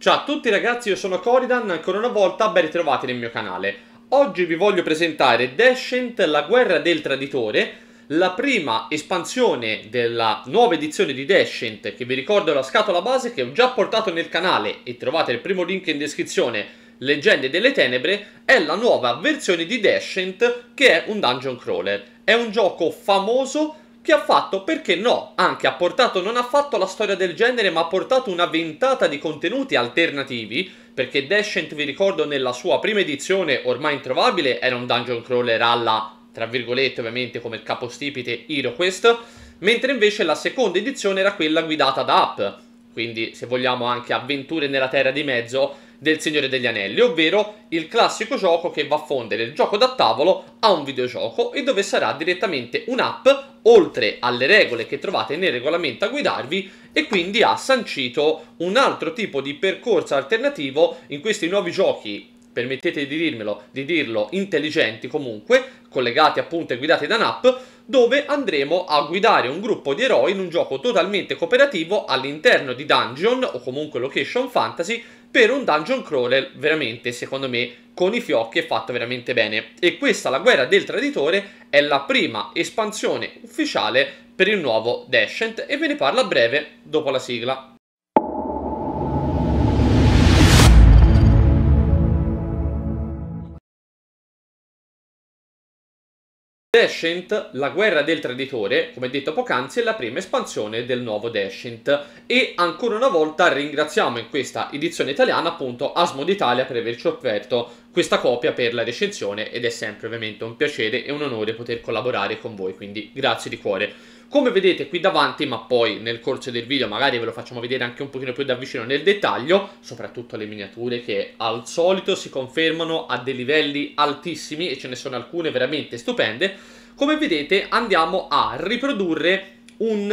Ciao a tutti ragazzi, io sono Coridan, ancora una volta ben ritrovati nel mio canale. Oggi vi voglio presentare Descent, la guerra del traditore, la prima espansione della nuova edizione di Descent, che vi ricordo è la scatola base che ho già portato nel canale e trovate il primo link in descrizione, Leggende delle Tenebre, è la nuova versione di Descent che è un dungeon crawler. È un gioco famoso che ha fatto, perché no, anche ha portato, non ha fatto la storia del genere, ma ha portato una ventata di contenuti alternativi, perché Descent, vi ricordo, nella sua prima edizione, ormai introvabile, era un dungeon crawler alla, tra virgolette ovviamente, come il capostipite HeroQuest, mentre invece la seconda edizione era quella guidata da Up, quindi se vogliamo anche avventure nella terra di mezzo, del Signore degli Anelli, ovvero il classico gioco che va a fondere il gioco da tavolo a un videogioco e dove sarà direttamente un'app, oltre alle regole che trovate nel regolamento a guidarvi, e quindi ha sancito un altro tipo di percorso alternativo in questi nuovi giochi permettete di dirmelo, di dirlo, intelligenti comunque, collegati appunto e guidati da un'app, dove andremo a guidare un gruppo di eroi in un gioco totalmente cooperativo all'interno di dungeon o comunque location fantasy per un dungeon crawler veramente, secondo me, con i fiocchi è fatto veramente bene. E questa, la guerra del traditore, è la prima espansione ufficiale per il nuovo Descent e ve ne parlo a breve dopo la sigla. Descent, la guerra del traditore, come detto poc'anzi, è la prima espansione del nuovo Descent e ancora una volta ringraziamo in questa edizione italiana appunto Asmo d'Italia per averci offerto questa copia per la recensione ed è sempre ovviamente un piacere e un onore poter collaborare con voi, quindi grazie di cuore. Come vedete qui davanti, ma poi nel corso del video magari ve lo facciamo vedere anche un pochino più da vicino nel dettaglio, soprattutto le miniature che al solito si confermano a dei livelli altissimi e ce ne sono alcune veramente stupende, come vedete andiamo a riprodurre un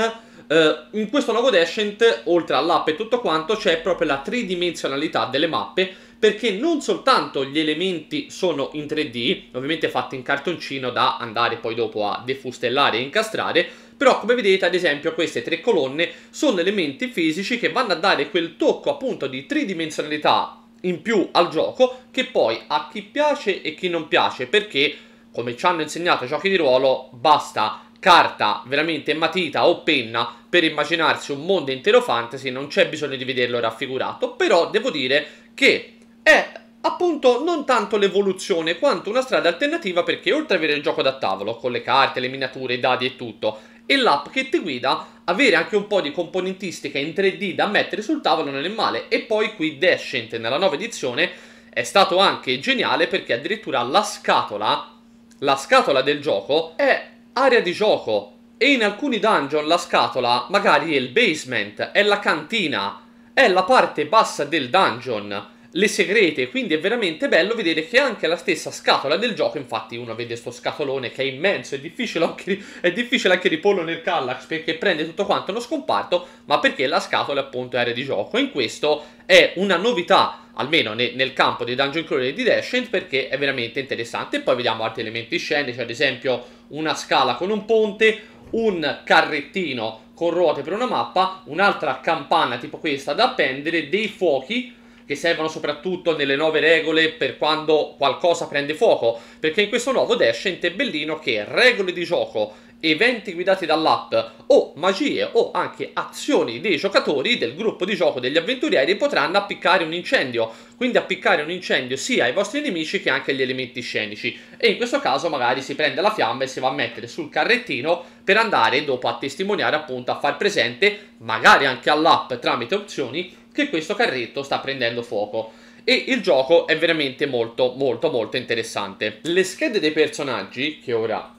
Uh, in questo logo Descent, oltre all'app e tutto quanto, c'è proprio la tridimensionalità delle mappe, perché non soltanto gli elementi sono in 3D, ovviamente fatti in cartoncino da andare poi dopo a defustellare e incastrare, però come vedete ad esempio queste tre colonne sono elementi fisici che vanno a dare quel tocco appunto di tridimensionalità in più al gioco che poi a chi piace e chi non piace perché come ci hanno insegnato i giochi di ruolo basta carta, veramente matita o penna per immaginarsi un mondo intero fantasy, non c'è bisogno di vederlo raffigurato, però devo dire che è appunto non tanto l'evoluzione quanto una strada alternativa perché oltre ad avere il gioco da tavolo con le carte, le miniature, i dadi e tutto e l'app che ti guida, avere anche un po' di componentistica in 3D da mettere sul tavolo non è male e poi qui Descent nella nuova edizione è stato anche geniale perché addirittura la scatola, la scatola del gioco è area di gioco e in alcuni dungeon la scatola magari è il basement, è la cantina, è la parte bassa del dungeon le segrete, quindi è veramente bello vedere che anche la stessa scatola del gioco, infatti uno vede questo scatolone che è immenso, è difficile anche, è difficile anche riporlo nel Kallax perché prende tutto quanto uno scomparto, ma perché la scatola appunto è area di gioco, in questo è una novità almeno nel campo dei dungeon crawler e di Descent perché è veramente interessante. poi vediamo altri elementi scenici, ad esempio una scala con un ponte, un carrettino con ruote per una mappa, un'altra campana tipo questa da appendere, dei fuochi che servono soprattutto nelle nuove regole per quando qualcosa prende fuoco, perché in questo nuovo dash è in tabellino che regole di gioco, eventi guidati dall'app o magie o anche azioni dei giocatori del gruppo di gioco degli avventurieri potranno appiccare un incendio, quindi appiccare un incendio sia ai vostri nemici che anche agli elementi scenici e in questo caso magari si prende la fiamma e si va a mettere sul carrettino per andare dopo a testimoniare appunto a far presente magari anche all'app tramite opzioni che questo carretto sta prendendo fuoco e il gioco è veramente molto molto molto interessante. Le schede dei personaggi, che ora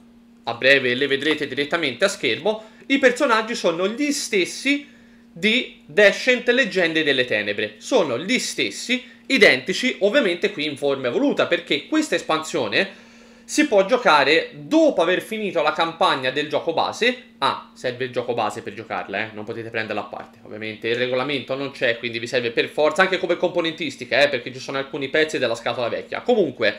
a breve le vedrete direttamente a schermo, i personaggi sono gli stessi di Descent Leggende delle Tenebre, sono gli stessi, identici ovviamente qui in forma evoluta, perché questa espansione si può giocare dopo aver finito la campagna del gioco base. Ah, serve il gioco base per giocarla, eh? non potete prenderla a parte. Ovviamente il regolamento non c'è, quindi vi serve per forza anche come componentistica, eh? perché ci sono alcuni pezzi della scatola vecchia. Comunque,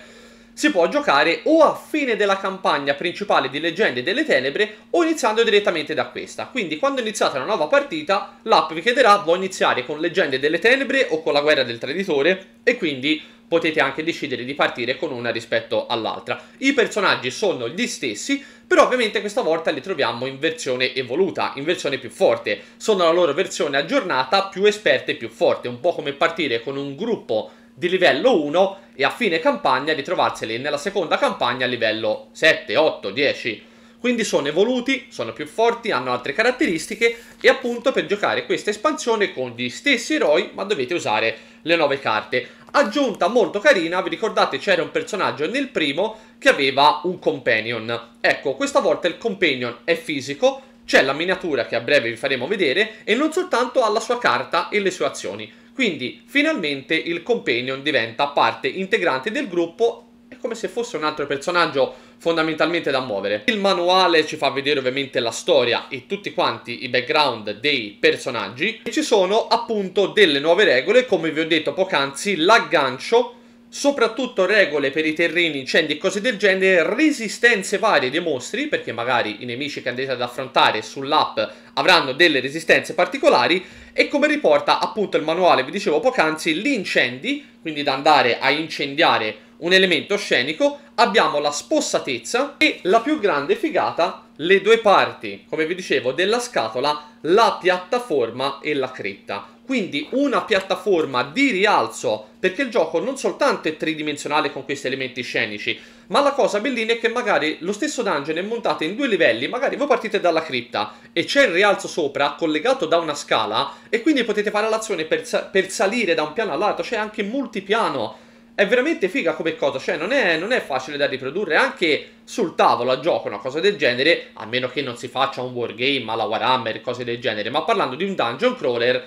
si può giocare o a fine della campagna principale di Leggende delle Tenebre o iniziando direttamente da questa. Quindi quando iniziate una nuova partita, l'app vi chiederà vuoi iniziare con Leggende delle Tenebre o con la Guerra del Traditore e quindi potete anche decidere di partire con una rispetto all'altra. I personaggi sono gli stessi, però ovviamente questa volta li troviamo in versione evoluta, in versione più forte. Sono la loro versione aggiornata, più esperta e più forte, un po' come partire con un gruppo di livello 1 e a fine campagna ritrovarseli nella seconda campagna a livello 7, 8, 10 quindi sono evoluti, sono più forti, hanno altre caratteristiche e appunto per giocare questa espansione con gli stessi eroi ma dovete usare le nuove carte. Aggiunta molto carina, vi ricordate c'era un personaggio nel primo che aveva un companion. Ecco, questa volta il companion è fisico, c'è la miniatura che a breve vi faremo vedere e non soltanto ha la sua carta e le sue azioni. Quindi finalmente il companion diventa parte integrante del gruppo, è come se fosse un altro personaggio fondamentalmente da muovere. Il manuale ci fa vedere ovviamente la storia e tutti quanti i background dei personaggi e ci sono appunto delle nuove regole, come vi ho detto poc'anzi, l'aggancio soprattutto regole per i terreni, incendi e cose del genere, resistenze varie dei mostri, perché magari i nemici che andrete ad affrontare sull'app avranno delle resistenze particolari, e come riporta appunto il manuale, vi dicevo poc'anzi, gli incendi, quindi da andare a incendiare un elemento scenico, abbiamo la spossatezza e la più grande figata, le due parti, come vi dicevo, della scatola, la piattaforma e la cripta. Quindi una piattaforma di rialzo, perché il gioco non soltanto è tridimensionale con questi elementi scenici, ma la cosa bellina è che magari lo stesso dungeon è montato in due livelli, magari voi partite dalla cripta e c'è il rialzo sopra collegato da una scala e quindi potete fare l'azione per, per salire da un piano all'altro, c'è anche multipiano è veramente figa come cosa, cioè non è, non è, facile da riprodurre anche sul tavolo a gioco una cosa del genere, a meno che non si faccia un wargame alla Warhammer, cose del genere, ma parlando di un dungeon crawler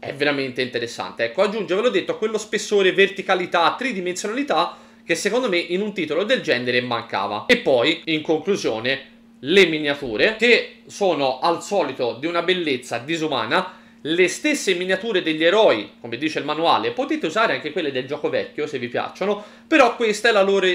è veramente interessante. Ecco, aggiunge, ve l'ho detto, quello spessore, verticalità, tridimensionalità che secondo me in un titolo del genere mancava. E poi, in conclusione, le miniature che sono al solito di una bellezza disumana le stesse miniature degli eroi, come dice il manuale, potete usare anche quelle del gioco vecchio se vi piacciono, però questa è la loro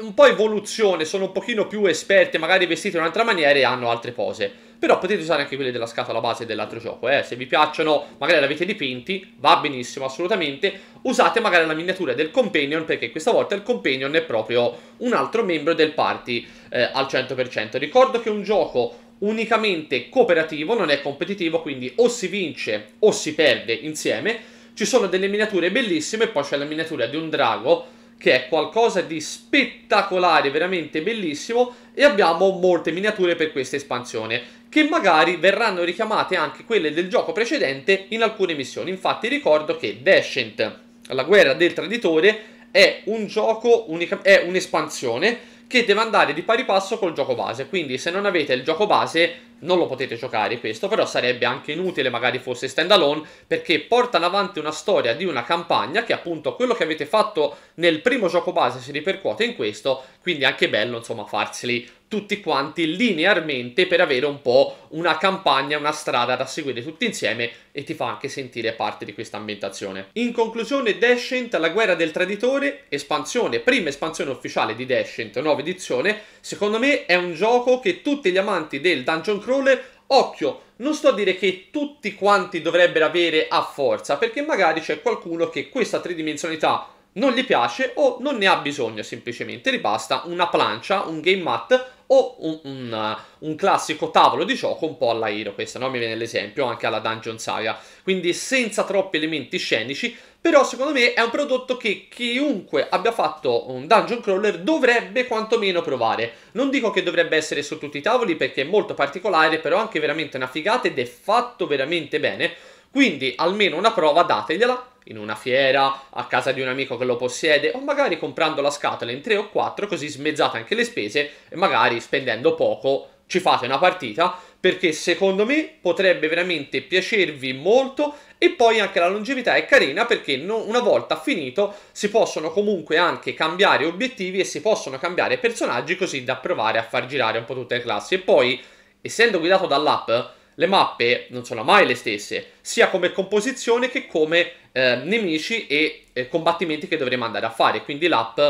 un po' evoluzione, sono un pochino più esperte, magari vestite in un'altra maniera e hanno altre cose. Però potete usare anche quelle della scatola base dell'altro gioco, eh. se vi piacciono, magari l'avete dipinti, va benissimo assolutamente. Usate magari la miniatura del companion perché questa volta il companion è proprio un altro membro del party eh, al 100%. Ricordo che un gioco unicamente cooperativo, non è competitivo, quindi o si vince o si perde insieme. Ci sono delle miniature bellissime, poi c'è la miniatura di un drago che è qualcosa di spettacolare, veramente bellissimo e abbiamo molte miniature per questa espansione che magari verranno richiamate anche quelle del gioco precedente in alcune missioni. Infatti ricordo che Descent, la guerra del traditore, è un gioco, è un'espansione che deve andare di pari passo col gioco base. Quindi se non avete il gioco base non lo potete giocare questo, però sarebbe anche inutile magari fosse standalone perché portano avanti una storia di una campagna che appunto quello che avete fatto nel primo gioco base si ripercuote in questo, quindi è anche bello insomma farseli tutti quanti linearmente per avere un po' una campagna, una strada da seguire tutti insieme e ti fa anche sentire parte di questa ambientazione. In conclusione Descent, la guerra del traditore, espansione, prima espansione ufficiale di Descent, nuova edizione, secondo me è un gioco che tutti gli amanti del dungeon crawler Occhio, non sto a dire che tutti quanti dovrebbero avere a forza, perché magari c'è qualcuno che questa tridimensionalità non gli piace o non ne ha bisogno semplicemente, gli basta una plancia, un game mat o un, un, uh, un classico tavolo di gioco un po' alla Hero, questa no? mi viene l'esempio anche alla Dungeon Saga, quindi senza troppi elementi scenici, però secondo me è un prodotto che chiunque abbia fatto un dungeon crawler dovrebbe quantomeno provare. Non dico che dovrebbe essere su tutti i tavoli perché è molto particolare, però anche veramente una figata ed è fatto veramente bene, quindi almeno una prova dategliela in una fiera, a casa di un amico che lo possiede o magari comprando la scatola in 3 o 4 così smezzate anche le spese e magari spendendo poco ci fate una partita perché secondo me potrebbe veramente piacervi molto e poi anche la longevità è carina perché no, una volta finito si possono comunque anche cambiare obiettivi e si possono cambiare personaggi così da provare a far girare un po' tutte le classi e poi essendo guidato dall'app le mappe non sono mai le stesse sia come composizione che come eh, nemici e eh, combattimenti che dovremo andare a fare. Quindi l'app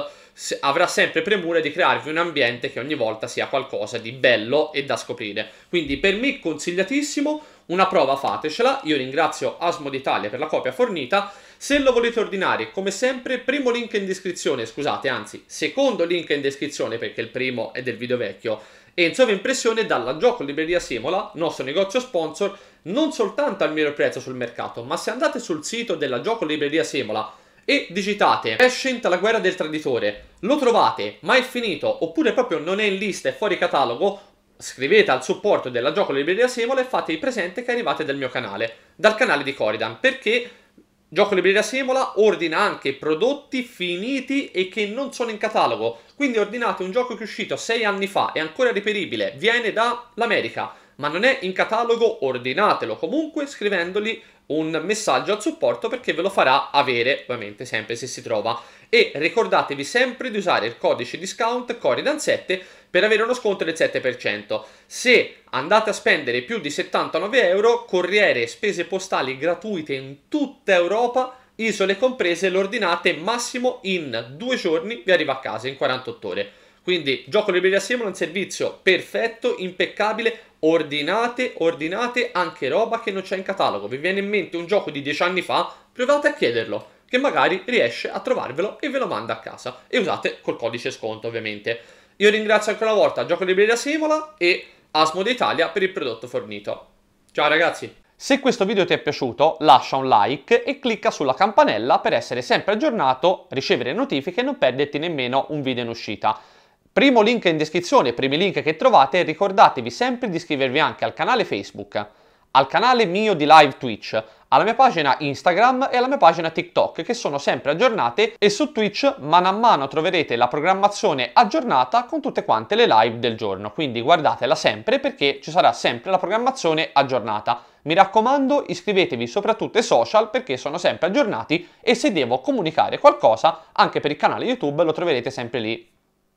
avrà sempre premura di crearvi un ambiente che ogni volta sia qualcosa di bello e da scoprire. Quindi per me consigliatissimo, una prova fatecela. Io ringrazio Asmod Italia per la copia fornita. Se lo volete ordinare, come sempre, primo link in descrizione, scusate, anzi, secondo link in descrizione perché il primo è del video vecchio. E in sovraimpressione dalla Gioco Libreria Simola, nostro negozio sponsor, non soltanto al miglior prezzo sul mercato, ma se andate sul sito della gioco libreria Semola e digitate è Pescent la guerra del traditore, lo trovate, ma è finito, oppure proprio non è in lista, e fuori catalogo, scrivete al supporto della gioco libreria Semola e fatevi presente che arrivate dal mio canale, dal canale di Coridan, perché Gioco Libreria Semola ordina anche prodotti finiti e che non sono in catalogo, quindi ordinate un gioco che è uscito sei anni fa, e ancora reperibile, viene dall'America, ma non è in catalogo, ordinatelo comunque scrivendogli un messaggio al supporto perché ve lo farà avere, ovviamente sempre se si trova. E ricordatevi sempre di usare il codice discount Coridan7 per avere uno sconto del 7%. Se andate a spendere più di 79 euro, corriere e spese postali gratuite in tutta Europa isole comprese, lo ordinate massimo in due giorni vi arriva a casa in 48 ore. Quindi gioco libreria Simon è un servizio perfetto, impeccabile, ordinate, ordinate anche roba che non c'è in catalogo. Vi viene in mente un gioco di 10 anni fa, provate a chiederlo, che magari riesce a trovarvelo e ve lo manda a casa. E usate col codice sconto ovviamente. Io ringrazio ancora una volta Gioco Libreria Simola e Asmod Italia per il prodotto fornito. Ciao ragazzi! Se questo video ti è piaciuto lascia un like e clicca sulla campanella per essere sempre aggiornato, ricevere notifiche e non perderti nemmeno un video in uscita. Primo link in descrizione, primi link che trovate, ricordatevi sempre di iscrivervi anche al canale Facebook, al canale mio di live Twitch, alla mia pagina Instagram e alla mia pagina TikTok che sono sempre aggiornate e su Twitch mano a mano troverete la programmazione aggiornata con tutte quante le live del giorno, quindi guardatela sempre perché ci sarà sempre la programmazione aggiornata. Mi raccomando iscrivetevi soprattutto ai social perché sono sempre aggiornati e se devo comunicare qualcosa anche per il canale YouTube lo troverete sempre lì.